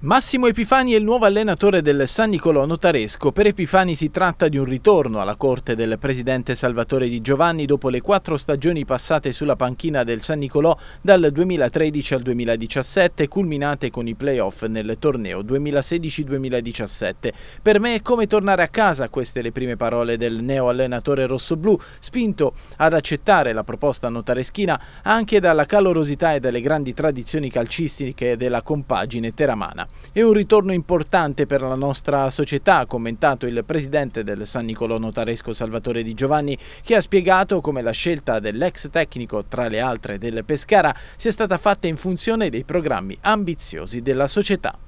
Massimo Epifani è il nuovo allenatore del San Nicolò Notaresco. Per Epifani si tratta di un ritorno alla corte del presidente Salvatore Di Giovanni dopo le quattro stagioni passate sulla panchina del San Nicolò dal 2013 al 2017, culminate con i playoff nel torneo 2016-2017. Per me è come tornare a casa, queste le prime parole del neo allenatore rossoblù, spinto ad accettare la proposta notareschina anche dalla calorosità e dalle grandi tradizioni calcistiche della compagine teramana. È un ritorno importante per la nostra società, ha commentato il presidente del San Nicolò Notaresco Salvatore Di Giovanni, che ha spiegato come la scelta dell'ex tecnico, tra le altre del Pescara, sia stata fatta in funzione dei programmi ambiziosi della società.